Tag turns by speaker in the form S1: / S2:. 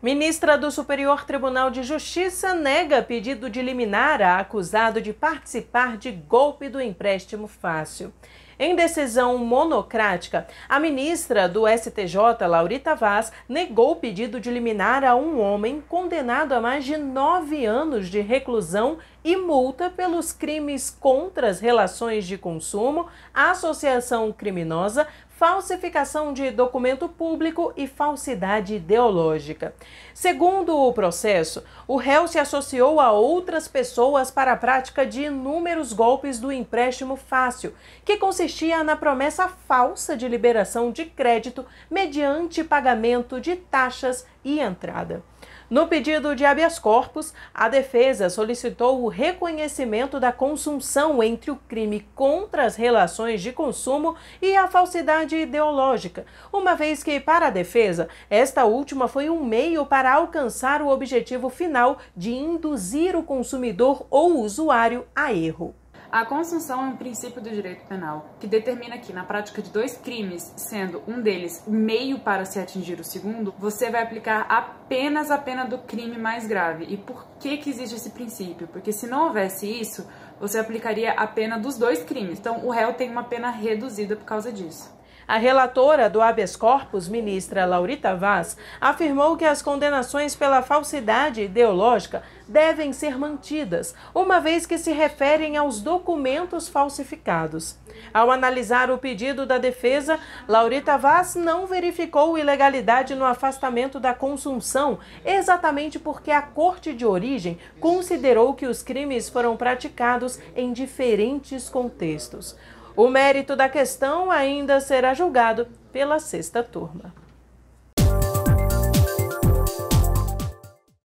S1: Ministra do Superior Tribunal de Justiça nega pedido de liminar a acusado de participar de golpe do empréstimo fácil. Em decisão monocrática, a ministra do STJ, Laurita Vaz, negou o pedido de liminar a um homem condenado a mais de nove anos de reclusão e multa pelos crimes contra as relações de consumo, associação criminosa, falsificação de documento público e falsidade ideológica. Segundo o processo, o réu se associou a outras pessoas para a prática de inúmeros golpes do empréstimo fácil, que consistia consistia na promessa falsa de liberação de crédito mediante pagamento de taxas e entrada. No pedido de habeas corpus, a defesa solicitou o reconhecimento da consunção entre o crime contra as relações de consumo e a falsidade ideológica, uma vez que, para a defesa, esta última foi um meio para alcançar o objetivo final de induzir o consumidor ou usuário a erro.
S2: A consunção é um princípio do direito penal que determina que, na prática de dois crimes, sendo um deles meio para se atingir o segundo, você vai aplicar apenas a pena do crime mais grave. E por que, que existe esse princípio? Porque se não houvesse isso, você aplicaria a pena dos dois crimes. Então, o réu tem uma pena reduzida por causa disso. A relatora do
S1: habeas corpus, ministra Laurita Vaz, afirmou que as condenações pela falsidade ideológica devem ser mantidas, uma vez que se referem aos documentos falsificados. Ao analisar o pedido da defesa, Laurita Vaz não verificou ilegalidade no afastamento da consunção, exatamente porque a corte de origem considerou que os crimes foram praticados em diferentes contextos. O mérito da questão ainda será julgado pela sexta turma.